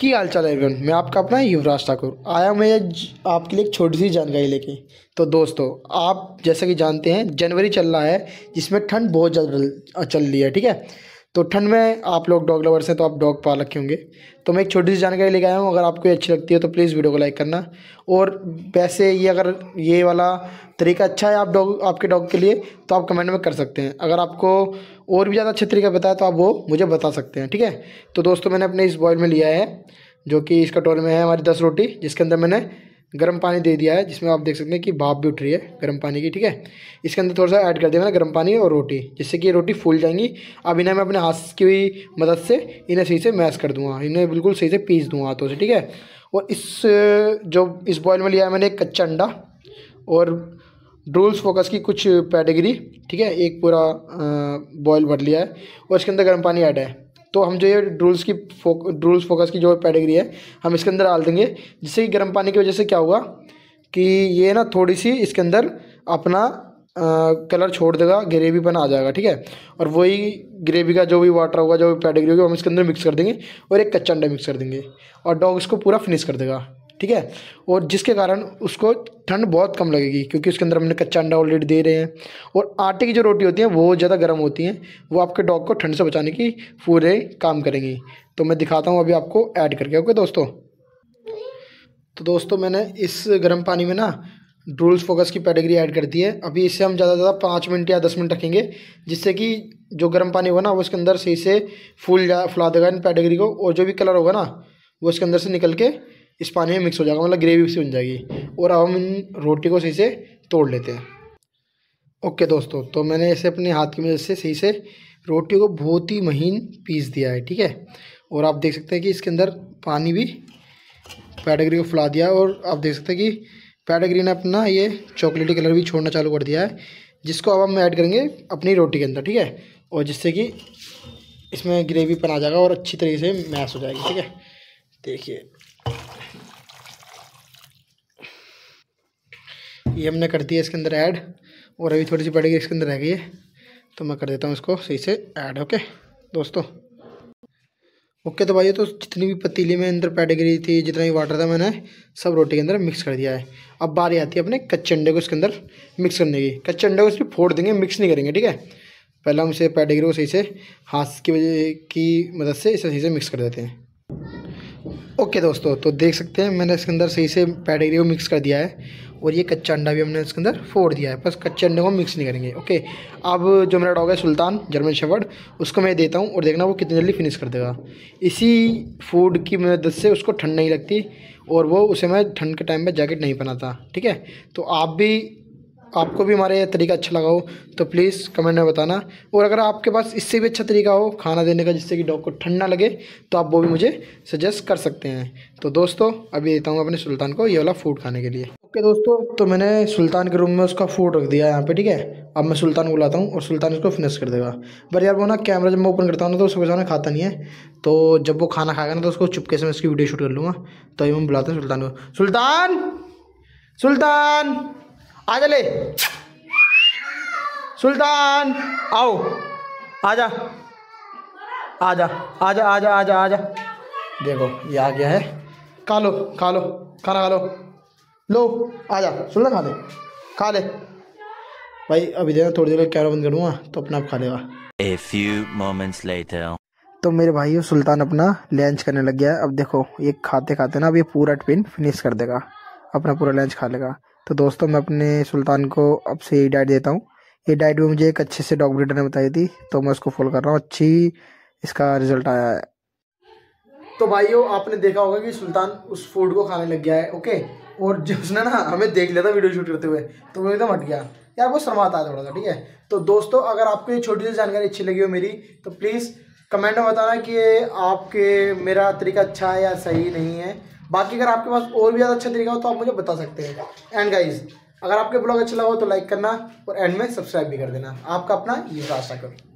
की हाल चाल है एवरीवन मैं आपका अपना युवराज ठाकुर आया मैं आपके लिए एक छोटी सी जानकारी लेके तो दोस्तों आप जैसा कि जानते हैं जनवरी चल रहा है जिसमें ठंड बहुत ज़्यादा चल रही है ठीक है तो ठंड में आप लोग डॉग लवर्स हैं तो आप डॉग पालक रखे होंगे तो मैं एक छोटी सी जानकारी लेके आया हूँ अगर आपको अच्छी लगती है तो प्लीज़ वीडियो को लाइक करना और वैसे ये अगर ये वाला तरीका अच्छा है आप डॉग आपके डॉग के लिए तो आप कमेंट में कर सकते हैं अगर आपको और भी ज़्यादा अच्छे तरीका बताया तो आप वो मुझे बता सकते हैं ठीक है तो दोस्तों मैंने अपने इस बॉयल में लिया है जो कि इसका टोल में है हमारी दस रोटी जिसके अंदर मैंने गर्म पानी दे दिया है जिसमें आप देख सकते हैं कि भाप भी उठ रही है गर्म पानी की ठीक है इसके अंदर थोड़ा सा ऐड कर दिया मैंने गर्म पानी और रोटी जिससे कि रोटी फूल जाएंगी अब इन्हें मैं अपने हाथ की मदद से इन्हें सही से मैश कर दूँगा इन्हें बिल्कुल सही से पीस दूँगा हाथों से ठीक है और इस जो इस बॉयल में लिया है मैंने एक कच्चा अंडा और ड्रूल्स फोकस की कुछ पैटेगरी ठीक है एक पूरा बॉयल भर लिया है और इसके अंदर गर्म पानी ऐड है तो हम जो ये ड्रूल्स की फोक ड्रूल्स फोकस की जो पैडेगरी है हम इसके अंदर डाल देंगे जिससे कि गर्म पानी की वजह से क्या होगा कि ये ना थोड़ी सी इसके अंदर अपना आ, कलर छोड़ देगा ग्रेवी बना आ जाएगा ठीक है और वही ग्रेवी का जो भी वाटर होगा जो भी पैडेगरी होगी हम इसके अंदर मिक्स कर देंगे और एक कच्चा अंडा मिक्स कर देंगे और डॉग इसको पूरा फिनिश कर देगा ठीक है और जिसके कारण उसको ठंड बहुत कम लगेगी क्योंकि उसके अंदर हमने कच्चा अंडा ऑलरेडी दे रहे हैं और आटे की जो रोटी होती है वो ज़्यादा गर्म होती हैं वो आपके डॉग को ठंड से बचाने की पूरे काम करेंगी तो मैं दिखाता हूँ अभी आपको ऐड करके ओके दोस्तों तो दोस्तों मैंने इस गर्म पानी में ना ड्रूल्स फोकस की पैटेगरी ऐड कर दी है अभी इसे हम ज़्यादा से ज़्यादा पाँच मिनट या दस मिनट रखेंगे जिससे कि जो गर्म पानी होगा ना वो इसके अंदर सही से फूल जा फुला देगा इन पैटेगरी को और जो भी कलर होगा ना वो इसके अंदर से निकल के इस पानी में मिक्स हो जाएगा मतलब ग्रेवी सी बन जाएगी और अब हम इन रोटी को सही से तोड़ लेते हैं ओके दोस्तों तो मैंने इसे अपने हाथ की मदद से सही से रोटी को बहुत ही महीन पीस दिया है ठीक है और आप देख सकते हैं कि इसके अंदर पानी भी पैडगरी को फुला दिया और आप देख सकते हैं कि पैडगरी ने अपना ये चॉकलेटी कलर भी छोड़ना चालू कर दिया है जिसको अब हम ऐड करेंगे अपनी रोटी के अंदर ठीक है और जिससे कि इसमें ग्रेवी पर आ जाएगा और अच्छी तरीके से मैश हो जाएगी ठीक है देखिए ये हमने कर दिया इसके अंदर ऐड और अभी थोड़ी सी पड़ेगी इसके अंदर रह गई है तो मैं कर देता हूँ इसको सही से ऐड ओके दोस्तों ओके तो भाई तो जितनी भी पतीली में अंदर पैडगिरी थी जितना भी वाटर था मैंने सब रोटी के अंदर मिक्स कर दिया है अब बारी आती है अपने कच्चे अंडे को इसके अंदर मिक्स करने की कच्चे अंडे को इसमें फोड़ देंगे मिक्स नहीं करेंगे ठीक है पहले हम इसे पैडगिरी को सही से हाथ की वजह की मदद से इसे सही से मिक्स कर देते हैं ओके दोस्तों तो देख सकते हैं मैंने इसके अंदर सही से पैडगिरी को मिक्स कर दिया है और ये कच्चा अंडा भी हमने इसके अंदर फोड़ दिया है बस कच्चे अंडे को मिक्स नहीं करेंगे ओके अब जो मेरा डॉग है सुल्तान जर्मन शेवर्ड उसको मैं देता हूँ और देखना वो कितनी जल्दी फिनिश कर देगा इसी फूड की मदद से उसको ठंड नहीं लगती और वो उसे मैं ठंड के टाइम पर जैकेट नहीं पहनाता ठीक है तो आप भी आपको भी हमारा यह तरीका अच्छा लगा हो तो प्लीज़ कमेंट में बताना और अगर आपके पास इससे भी अच्छा तरीका हो खाना देने का जिससे कि डॉग को ठंड ना लगे तो आप वो भी मुझे सजेस्ट कर सकते हैं तो दोस्तों अभी देता हूँ अपने सुल्तान को ये वाला फूड खाने के लिए ओके दोस्तों तो मैंने सुल्तान के रूम में उसका फ़ोन रख दिया यहाँ पे ठीक है अब मैं सुल्तान को बुलाता हूँ और सुल्तान इसको फिनिश कर देगा पर यार वो ना कैमरा जब मैं ओपन करता हूँ ना तो उसको जाना खाता नहीं है तो जब वो खाना खाएगा ना तो उसको चुपके से मैं उसकी वीडियो शूट कर लूँगा तो अभी मैं बुलाता हूँ सुल्तान को सुल्तान सुल्तान आ जा ले सुल्तान आओ आ जा आ जा आ जा आ जा देखो ये आ गया है खा लो खा लो खाना खा लो लो आ जा सुन ला खा ले खा ले भाई अभी देना थोड़ी देर कैमरा बंद करूँगा तो अपना आप खा लेगा ए फ्यू मोमेंट्स लेटर तो मेरे भाई सुल्तान अपना लंच करने लग गया है अब देखो ये खाते खाते ना अब ये पूरा टिफिन फिनिश कर देगा अपना पूरा लंच खा लेगा तो दोस्तों मैं अपने सुल्तान को अब से ये डाइट देता हूँ ये डाइट भी मुझे एक अच्छे से डॉग ब्रीडर ने बताई थी तो मैं उसको फॉलो कर रहा हूँ अच्छी इसका रिजल्ट आया है तो भाइयों आपने देखा होगा कि सुल्तान उस फूड को खाने लग गया है ओके और जो उसने ना हमें देख लिया था वीडियो शूट करते हुए तो वो एकदम हट गया यार वो शर्मा आता है थोड़ा सा ठीक है तो दोस्तों अगर आपको ये छोटी सी जानकारी अच्छी लगी हो मेरी तो प्लीज़ कमेंट में बताना कि आपके मेरा तरीका अच्छा है या सही नहीं है बाकी अगर आपके पास और भी ज़्यादा अच्छा तरीका हो तो आप मुझे बता सकते हैं एंड गाइज अगर आपके ब्लॉग अच्छा लगा हो तो लाइक करना और एंड में सब्सक्राइब भी कर देना आपका अपना ये आशा करूँ